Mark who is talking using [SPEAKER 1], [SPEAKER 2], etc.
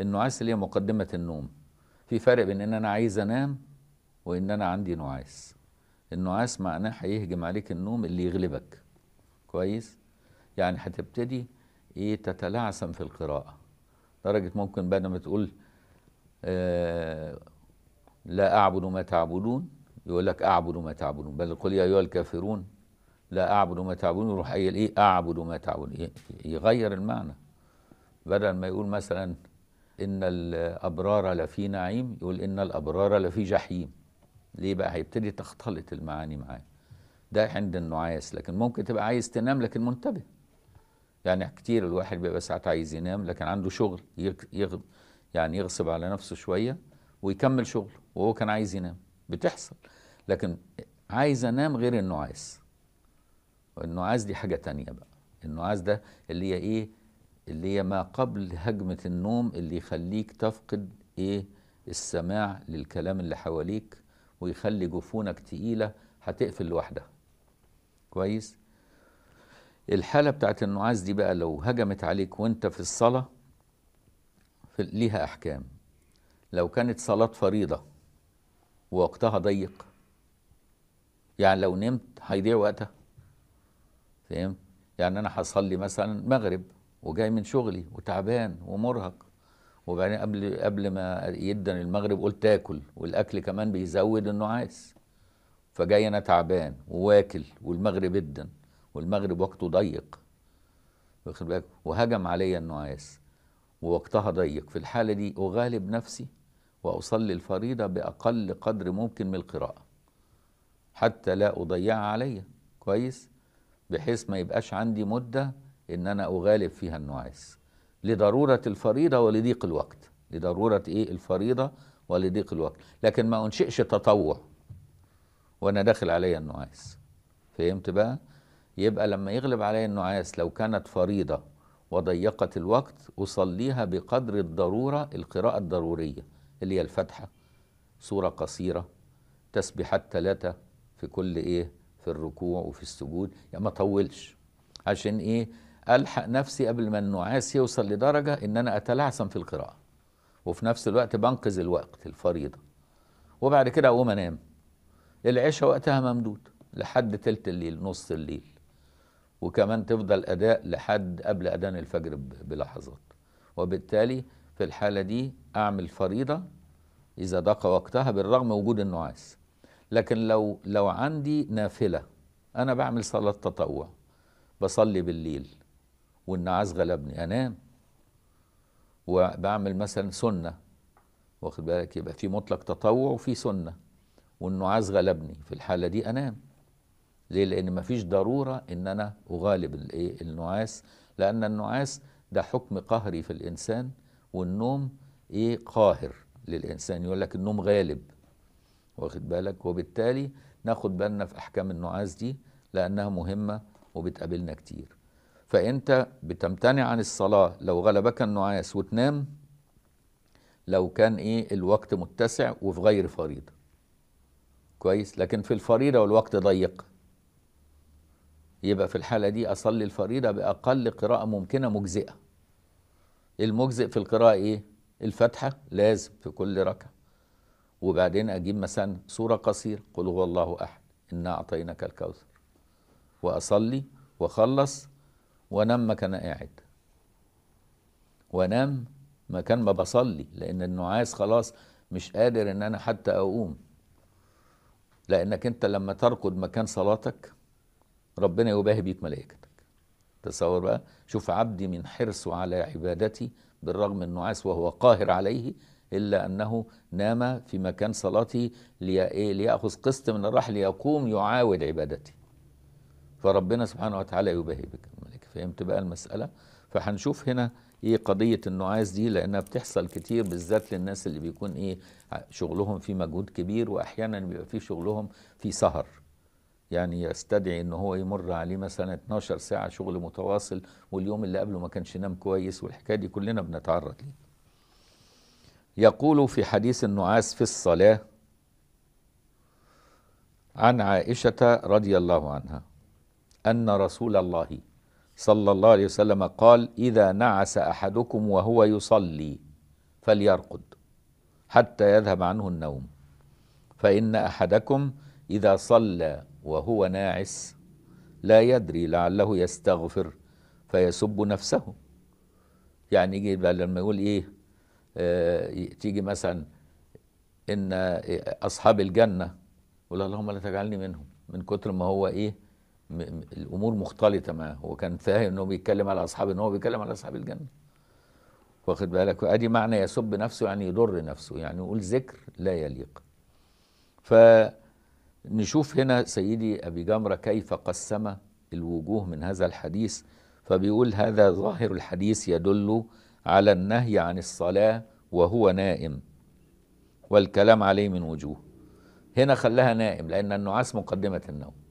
[SPEAKER 1] النعاس اللي هي مقدمة النوم في فرق بين ان انا عايز انام وان انا عندي نعاس النعاس معناه هيهجم عليك النوم اللي يغلبك كويس يعني هتبتدي ايه تتلعثم في القراءة لدرجة ممكن بدل ما تقول آه، لا أعبد ما تعبدون يقول لك أعبد ما تعبدون بل قل يا أيها الكافرون لا أعبد ما تعبدون يروح قايل إيه أعبد ما تعبدون يغير المعنى بدل ما يقول مثلا إن الأبرار لفي نعيم يقول إن الأبرار لفي جحيم ليه بقى هيبتدي تختلط المعاني معاه ده عند النعاس لكن ممكن تبقى عايز تنام لكن منتبه يعني كتير الواحد بيبقى ساعات عايز ينام لكن عنده شغل يغب يعني يغصب على نفسه شوية ويكمل شغله وهو كان عايز ينام بتحصل لكن عايز انام غير النعاس النعاس دي حاجة تانية بقى النعاس ده اللي هي ايه اللي هي ما قبل هجمة النوم اللي يخليك تفقد ايه السماع للكلام اللي حواليك ويخلي جفونك تقيلة هتقفل لوحدها كويس الحالة بتاعت النعاس دي بقى لو هجمت عليك وانت في الصلاة في ليها أحكام لو كانت صلاة فريضة ووقتها ضيق يعني لو نمت هيضيع وقتها فهمت يعني أنا هصلي مثلا مغرب وجاي من شغلي وتعبان ومرهق وبعدين قبل قبل ما يدن المغرب قلت اكل والاكل كمان بيزود النعاس فجاي انا تعبان وواكل والمغرب ادن والمغرب وقته ضيق واخد بالك وهجم عليا النعاس ووقتها ضيق في الحاله دي اغالب نفسي واصلي الفريضه باقل قدر ممكن من القراءه حتى لا اضيعها عليا كويس بحيث ما يبقاش عندي مده ان انا اغالب فيها النعاس لضروره الفريضه ولضيق الوقت لضروره ايه الفريضه ولضيق الوقت لكن ما انشئش تطوع وانا داخل عليا النعاس فهمت بقى يبقى لما يغلب عليا النعاس لو كانت فريضه وضيقت الوقت اصليها بقدر الضروره القراءه الضروريه اللي هي الفاتحه سوره قصيره تسبيحات ثلاثه في كل ايه في الركوع وفي السجود يعني ما طولش عشان ايه الحق نفسي قبل ما النعاس يوصل لدرجه ان انا اتلعثم في القراءه وفي نفس الوقت بنقذ الوقت الفريضه وبعد كده اقوم انام العشاء وقتها ممدود لحد تلت الليل نص الليل وكمان تفضل اداء لحد قبل اذان الفجر بلحظات وبالتالي في الحاله دي اعمل فريضه اذا ضاق وقتها بالرغم وجود النعاس لكن لو لو عندي نافله انا بعمل صلاه تطوع بصلي بالليل والنعاس غلبني انام وبعمل مثلا سنه واخد بالك يبقى في مطلق تطوع وفي سنه والنعاس غلبني في الحاله دي انام ليه لان مفيش ضروره ان انا اغالب الايه النعاس لان النعاس ده حكم قهري في الانسان والنوم ايه قاهر للانسان يقول لك النوم غالب واخد بالك وبالتالي ناخد بالنا في احكام النعاس دي لانها مهمه وبتقابلنا كتير فأنت بتمتنع عن الصلاة لو غلبك النعاس وتنام لو كان إيه الوقت متسع وفي غير فريضة كويس لكن في الفريضة والوقت ضيق يبقى في الحالة دي أصلي الفريضة بأقل قراءة ممكنة مجزئة المجزئ في القراءة إيه؟ الفاتحة لازم في كل ركعة وبعدين أجيب مثلا سورة قصيرة قل هو الله أحد إنا اعطيناك الكوثر وأصلي وأخلص ونام مكان قاعد ونام مكان ما بصلي لان النعاس خلاص مش قادر ان انا حتى اقوم لانك انت لما ترقد مكان صلاتك ربنا يباهي بيك ملائكتك تصور بقى شوف عبدي من حرصه على عبادتي بالرغم النعاس وهو قاهر عليه إلا أنه نام في مكان صلاته إيه، ليأخذ قسط من الرحل ليقوم يعاود عبادتي فربنا سبحانه وتعالى يباهي بك فهمت بقى المسألة فهنشوف هنا ايه قضية النعاس دي لانها بتحصل كتير بالذات للناس اللي بيكون ايه شغلهم في مجهود كبير واحيانا بيبقى في شغلهم في سهر يعني يستدعي ان هو يمر عليه مثلا 12 ساعة شغل متواصل واليوم اللي قبله ما كانش نام كويس والحكاية دي كلنا بنتعرض ليه يقول في حديث النعاس في الصلاة عن عائشة رضي الله عنها أن رسول الله صلى الله عليه وسلم قال إذا نعس أحدكم وهو يصلي فليرقد حتى يذهب عنه النوم فإن أحدكم إذا صلى وهو ناعس لا يدري لعله يستغفر فيسب نفسه يعني يجي لما يقول إيه آه تيجي مثلا إن أصحاب الجنة يقول اللهم لا تجعلني منهم من كتر ما هو إيه الامور مختلطه معاه هو كان فاهم ان هو بيتكلم على اصحاب ان هو بيتكلم على اصحاب الجنه واخد بالك وادي معنى يسب نفسه يعني يضر نفسه يعني يقول ذكر لا يليق فنشوف هنا سيدي ابي جمره كيف قسم الوجوه من هذا الحديث فبيقول هذا ظاهر الحديث يدل على النهي عن الصلاه وهو نائم والكلام عليه من وجوه هنا خلاها نائم لان النعاس مقدمه النوم